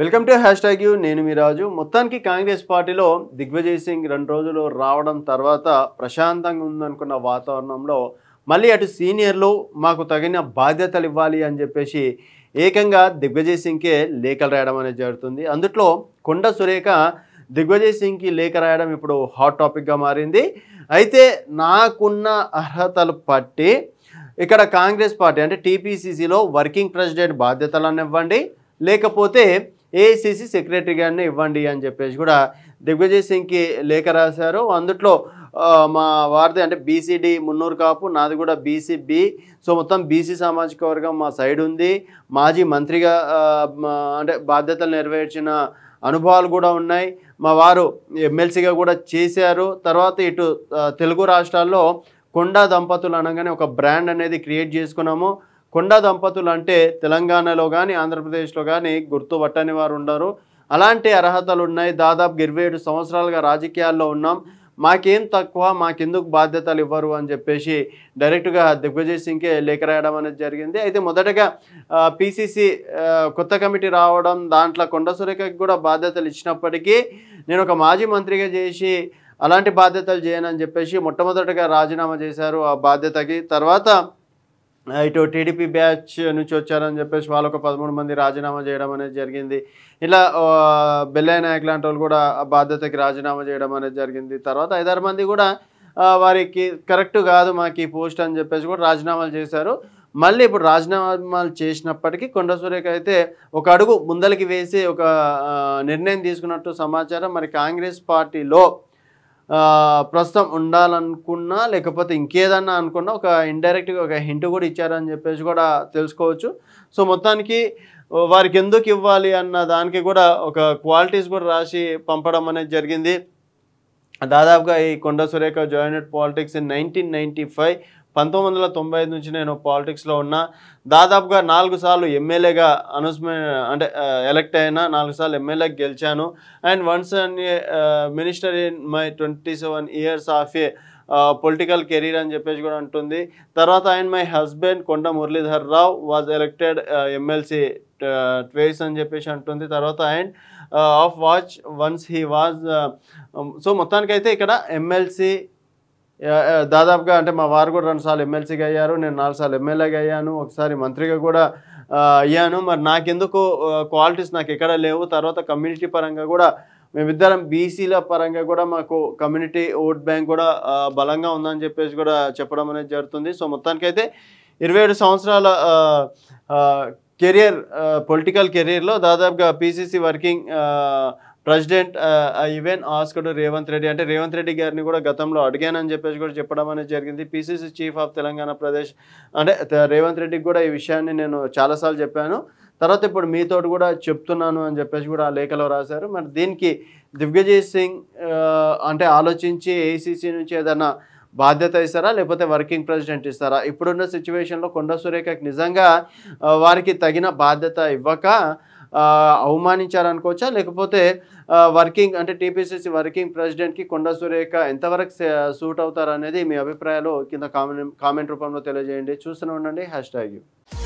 welcome to hashtag you నేను మీ రాజు మొత్తానికి కాంగ్రెస్ పార్టీలో దిగ్విజయ్ సింగ్ రెండు రోజులు రావడం తర్వాత ప్రశాంతంగా ఉందనుకున్న వాతావరణంలో మళ్ళీ అటు సీనియర్లు మాకు తగిన బాధ్యతలు ఇవ్వాలి అని చెప్పేసి ఏకంగా దిగ్విజయ్ సింగ్కే లేఖలు రాయడం అనేది జరుగుతుంది అందుట్లో కొండ సురేఖ దిగ్విజయ్ సింగ్కి లేఖ రాయడం ఇప్పుడు హాట్ టాపిక్గా మారింది అయితే నాకున్న అర్హతలు పట్టి ఇక్కడ కాంగ్రెస్ పార్టీ అంటే టీపీసీసీలో వర్కింగ్ ప్రెసిడెంట్ బాధ్యతలను ఇవ్వండి లేకపోతే ఏఐసిసి సెక్రటరీ గారిని ఇవ్వండి అని చెప్పేసి కూడా దిగ్విజయ్ సింగ్కి లేఖ రాశారు అందుట్లో మా వారిది అంటే బీసీడీ మున్నూరు కాపు నాది కూడా బీసీబీ సో మొత్తం బీసీ సామాజిక వర్గం మా సైడ్ ఉంది మాజీ మంత్రిగా అంటే బాధ్యతలు నెరవేర్చిన అనుభవాలు కూడా ఉన్నాయి మా వారు ఎమ్మెల్సీగా కూడా చేశారు తర్వాత ఇటు తెలుగు రాష్ట్రాల్లో కొండా దంపతులు అనగానే ఒక బ్రాండ్ అనేది క్రియేట్ చేసుకున్నాము కొండ దంపతులు అంటే తెలంగాణలో కానీ ఆంధ్రప్రదేశ్లో కానీ గుర్తుపట్టని వారు ఉండరు అలాంటి అర్హతలు ఉన్నాయి దాదాపు ఇరవై ఏడు సంవత్సరాలుగా రాజకీయాల్లో ఉన్నాం మాకేం తక్కువ మాకెందుకు బాధ్యతలు ఇవ్వరు అని చెప్పేసి డైరెక్ట్గా దిగ్విజయ్ సింగ్కే లేఖ రాయడం అనేది జరిగింది అయితే మొదటగా పీసీసీ కొత్త కమిటీ రావడం దాంట్లో కొండ సురేఖకి కూడా బాధ్యతలు ఇచ్చినప్పటికీ నేను ఒక మాజీ మంత్రిగా చేసి అలాంటి బాధ్యతలు చేయనని చెప్పేసి మొట్టమొదటగా రాజీనామా చేశారు ఆ బాధ్యతకి తర్వాత ఇటు టీడీపీ బ్యాచ్ నుంచి వచ్చారని చెప్పేసి వాళ్ళు ఒక పదమూడు మంది రాజీనామా చేయడం అనేది జరిగింది ఇలా బెల్లయ్య నాయక్ లాంటి వాళ్ళు కూడా బాధ్యతకి రాజీనామా చేయడం అనేది జరిగింది తర్వాత ఐదారు మంది కూడా వారికి కరెక్ట్ కాదు మాకు పోస్ట్ అని చెప్పేసి కూడా రాజీనామాలు చేశారు మళ్ళీ ఇప్పుడు రాజీనామాలు చేసినప్పటికీ కొండ సురేఖ అయితే ఒక అడుగు ముందలకి వేసి ఒక నిర్ణయం తీసుకున్నట్టు సమాచారం మరి కాంగ్రెస్ పార్టీలో ప్రస్తుతం ఉండాలనుకున్నా లేకపోతే ఇంకేదన్నా అనుకున్నా ఒక ఇండైరెక్ట్గా ఒక హింట్ కూడా ఇచ్చారని చెప్పేసి కూడా తెలుసుకోవచ్చు సో మొత్తానికి వారికి ఎందుకు ఇవ్వాలి అన్న దానికి కూడా ఒక క్వాలిటీస్ కూడా రాసి పంపడం అనేది జరిగింది దాదాపుగా ఈ Konda Surekha joined politics in nineteen ninety five పంతొమ్మిది వందల తొంభై ఐదు నుంచి నేను పాలిటిక్స్లో ఉన్నా దాదాపుగా నాలుగు సార్లు ఎమ్మెల్యేగా అనౌన్స్మెంట్ అంటే ఎలక్ట్ అయినా నాలుగు సార్లు ఎమ్మెల్యే గెలిచాను and once and minister in my twenty seven years of a political career అని చెప్పేసి కూడా ఉంటుంది తర్వాత ఆయన my husband Konda Muralidhar Rao was elected MLC twice అని చెప్పేసి అంటుంది తర్వాత and of watch once he was so మొత్తానికైతే ఇక్కడ ఎమ్మెల్సీ దాదాపుగా అంటే మా వారు కూడా రెండుసార్లు ఎమ్మెల్సీగా అయ్యారు నేను నాలుగు సార్లు ఎమ్మెల్యేగా అయ్యాను ఒకసారి మంత్రిగా కూడా అయ్యాను మరి నాకెందుకు క్వాలిటీస్ నాకు ఎక్కడ లేవు తర్వాత కమ్యూనిటీ పరంగా కూడా మేమిద్దరం బీసీల పరంగా కూడా మాకు కమ్యూనిటీ ఓట్ బ్యాంక్ కూడా బలంగా ఉందని చెప్పేసి కూడా చెప్పడం అనేది జరుగుతుంది సో మొత్తానికైతే ఇరవై ఏడు సంవత్సరాల కెరియర్ పొలిటికల్ కెరియర్లో దాదాపుగా PCC working president even asked Revanth Reddy అంటే రేవంత్ రెడ్డి గారిని కూడా గతంలో అడిగానని చెప్పేసి కూడా చెప్పడం అనేది జరిగింది PCC chief of Telangana Pradesh అంటే రేవంత్ రెడ్డికి కూడా ఈ విషయాన్ని నేను చాలాసార్లు చెప్పాను తర్వాత ఇప్పుడు మీతో కూడా చెప్తున్నాను అని చెప్పేసి కూడా ఆ లేఖలో రాశారు మరి దీనికి దిగ్విజయ్ సింగ్ అంటే ఆలోచించి ఏసీసీ నుంచి ఏదైనా బాధ్యత ఇస్తారా లేకపోతే వర్కింగ్ ప్రెసిడెంట్ ఇస్తారా ఇప్పుడున్న సిచ్యువేషన్లో కొండ సురేఖకి నిజంగా వారికి తగిన బాధ్యత ఇవ్వక అవమానించారనుకోవచ్చా లేకపోతే వర్కింగ్ అంటే టీపీసీసీ వర్కింగ్ ప్రెసిడెంట్కి కొండ సురేఖ ఎంతవరకు సూట్ అవుతారనేది మీ అభిప్రాయాలు కింద కామెంట్ కామెంట్ రూపంలో తెలియజేయండి చూస్తూనే ఉండండి హ్యాష్ ట్యాగ్